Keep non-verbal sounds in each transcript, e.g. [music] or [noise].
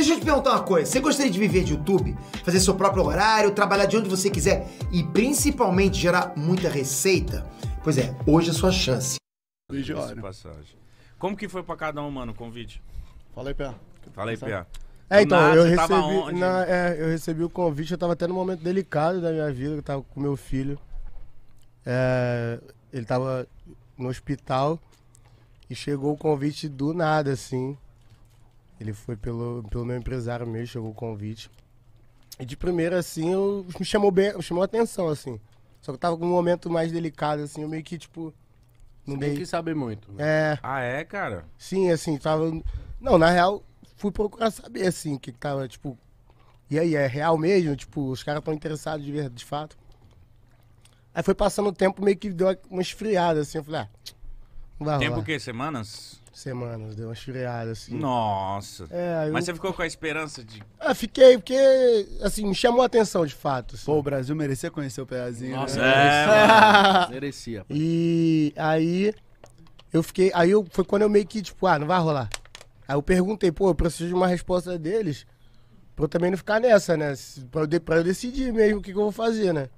Deixa eu te perguntar uma coisa. Você gostaria de viver de YouTube? Fazer seu próprio horário, trabalhar de onde você quiser e principalmente gerar muita receita? Pois é, hoje é sua chance. passagem. Como que foi pra cada um, mano, o convite? Fala aí, Pé. Fala aí, Pé. É, então, eu recebi, na, é, eu recebi o convite, eu tava até num momento delicado da minha vida, eu tava com meu filho. É, ele tava no hospital e chegou o convite do nada, assim. Ele foi pelo, pelo meu empresário mesmo, chegou o convite. E de primeira, assim, eu, me chamou bem, me chamou a atenção, assim. Só que eu tava com um momento mais delicado, assim, eu meio que, tipo. Não meio... que saber muito. Né? É. Ah, é, cara? Sim, assim, tava. Não, na real, fui procurar saber, assim, que tava, tipo. E aí, é real mesmo? Tipo, os caras estão interessados de, ver, de fato. Aí foi passando o tempo, meio que deu uma esfriada, assim. Eu falei, ah, não vai Tempo o quê? Semanas? semanas, deu uma esfriada, assim. Nossa. É, eu... Mas você ficou com a esperança de. Ah, fiquei, porque, assim, me chamou a atenção de fato. Assim. Pô, o Brasil merecia conhecer o Pezinho Nossa, né? é, [laughs] merecia. E aí eu fiquei. Aí eu, foi quando eu meio que, tipo, ah, não vai rolar. Aí eu perguntei, pô, eu preciso de uma resposta deles pra eu também não ficar nessa, né? Pra eu, de, pra eu decidir mesmo o que, que eu vou fazer, né?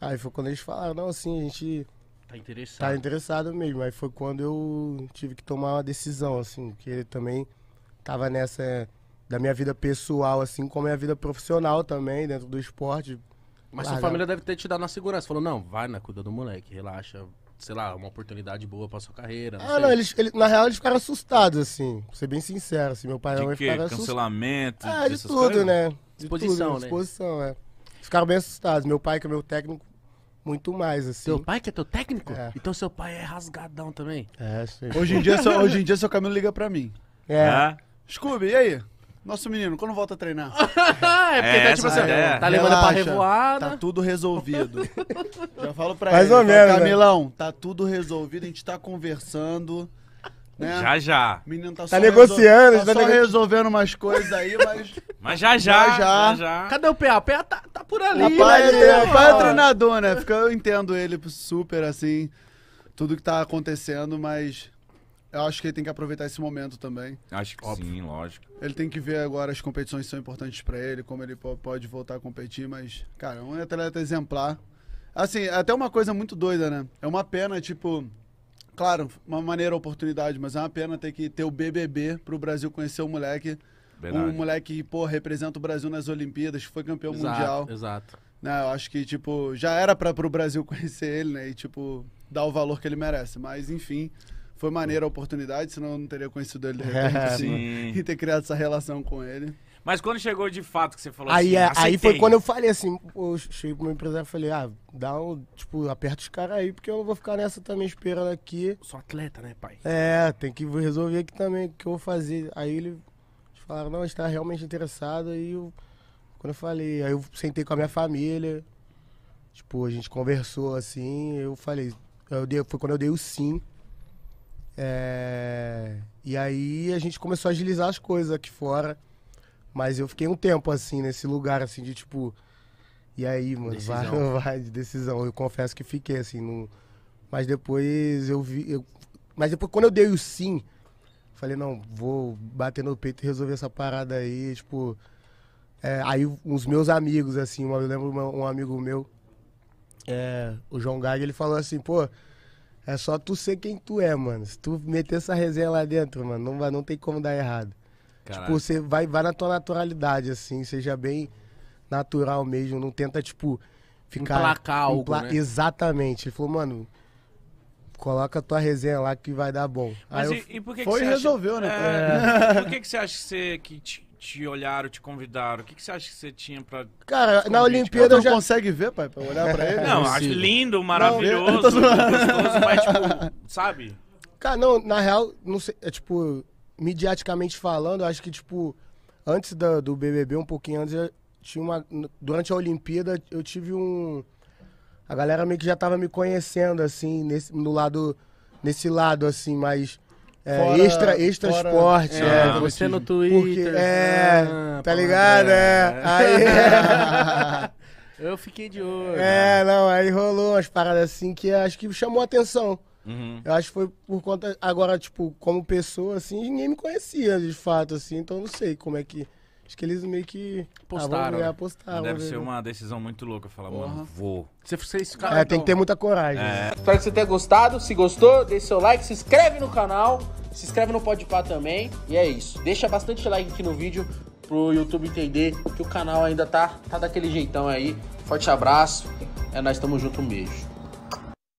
Aí foi quando eles falaram, não, assim, a gente Tá interessado. Tá interessado mesmo. Aí foi quando eu tive que tomar uma decisão, assim, que ele também tava nessa da minha vida pessoal, assim, como a minha vida profissional também, dentro do esporte. Mas sua família deve ter te dado na segurança. Falou, não, vai na cuida do moleque, relaxa. Sei lá, uma oportunidade boa pra sua carreira. Não ah, sei. não, eles, eles, na real eles ficaram assustados, assim. Pra ser bem sincero, assim, meu pai e mãe ficaram assustados. Cancelamento, ah, de tudo, coisas? né? De exposição, tudo, né? Exposição, é. Ficaram bem assustados. Meu pai, que é meu técnico, muito mais, assim. Seu pai que é teu técnico? É. Então seu pai é rasgadão também. É, sim. Hoje em dia, seu, hoje em dia seu Camilo liga pra mim. É. é. Scooby, e aí? Nosso menino, quando volta a treinar? [laughs] é, porque tá é, tá tipo assim, é. tá levando Relaxa, pra revoada. Tá tudo resolvido. [laughs] Já falo pra Mais ele. Ou menos, então, Camilão, né? tá tudo resolvido, a gente tá conversando. Né? Já, já. O menino tá, tá negociando, resol... tá, tá só resolvendo umas coisas aí, mas [laughs] Mas já já. Já já. já. Cadê o PA? O PA tá, tá por ali. Rapaz, né? é, rapaz é treinador, né? Fica, eu entendo ele super assim, tudo que tá acontecendo, mas eu acho que ele tem que aproveitar esse momento também. Acho que Óbvio. sim, lógico. Ele tem que ver agora as competições que são importantes para ele, como ele pode voltar a competir, mas, cara, é um atleta exemplar. Assim, é até uma coisa muito doida, né? É uma pena, tipo. Claro, uma maneira oportunidade, mas é uma pena ter que ter o BBB pro Brasil conhecer o moleque um moleque que, pô, representa o Brasil nas Olimpíadas, foi campeão exato, mundial. Exato. Né, eu acho que, tipo, já era para pro Brasil [laughs] conhecer ele, né? E, tipo, dar o valor que ele merece. Mas, enfim, foi maneira a oportunidade, senão eu não teria conhecido ele de [laughs] repente. É, sim. E ter criado essa relação com ele. Mas quando chegou de fato que você falou aí, assim, é, Aí foi quando eu falei assim, eu cheguei pro meu empresário e falei, ah, dá um, tipo, aperta os caras aí, porque eu não vou ficar nessa também esperando aqui. sou atleta, né, pai? É, tem que resolver aqui também o que eu vou fazer. Aí ele falaram, não, a gente tá realmente interessado. E eu, quando eu falei, aí eu sentei com a minha família, tipo, a gente conversou assim, eu falei, eu dei, foi quando eu dei o sim. É, e aí a gente começou a agilizar as coisas aqui fora. Mas eu fiquei um tempo assim, nesse lugar, assim, de tipo. E aí, mano, decisão. vai [laughs] vai de decisão. Eu confesso que fiquei assim. Não... Mas depois eu vi. Eu... Mas depois, quando eu dei o sim, Falei, não, vou bater no peito e resolver essa parada aí, tipo. É, aí uns meus amigos, assim, uma, eu lembro um amigo meu, é, o João Gag, ele falou assim, pô, é só tu ser quem tu é, mano. Se tu meter essa resenha lá dentro, mano, não, vai, não tem como dar errado. Tipo, você vai, vai na tua naturalidade, assim, seja bem natural mesmo, não tenta, tipo, ficar. Emplacar algo. Empla... Né? Exatamente. Ele falou, mano, coloca a tua resenha lá que vai dar bom. Mas Aí e, eu... e por que, Foi e resolveu, acha... né? É... é. Por que, que você acha que, você, que te, te olharam, te convidaram? O que, que você acha que você tinha pra. Cara, convite, na Olimpíada. Eu já... consegue ver, pai, pra olhar pra ele? Não, é acho lindo, maravilhoso, não, tô... gostoso, mas, tipo, [laughs] sabe? Cara, não, na real, não sei. É, tipo, midiaticamente falando, eu acho que, tipo, antes do, do BBB, um pouquinho antes, tinha uma. Durante a Olimpíada, eu tive um a galera meio que já tava me conhecendo, assim, nesse, no lado, nesse lado, assim, mais... É, fora, extra, extra fora, esporte. É, é, você no Twitter. Porque, é, é assim, ah, tá ligado? É. Né? Aí, [laughs] Eu fiquei de olho. É, não, aí rolou umas paradas assim que acho que chamou atenção. Uhum. Eu acho que foi por conta. Agora, tipo, como pessoa, assim, ninguém me conhecia de fato, assim, então não sei como é que. Acho que eles meio que postaram. Ah, né? apostaram, Deve ver. ser uma decisão muito louca. Falar, uhum. mano, vou. Você isso é cara. É, então... tem que ter muita coragem. É. Espero que você tenha gostado. Se gostou, deixe seu like, se inscreve no canal, se inscreve no Podpah também. E é isso. Deixa bastante like aqui no vídeo pro YouTube entender que o canal ainda tá, tá daquele jeitão aí. Forte abraço. É nós, tamo junto, um beijo.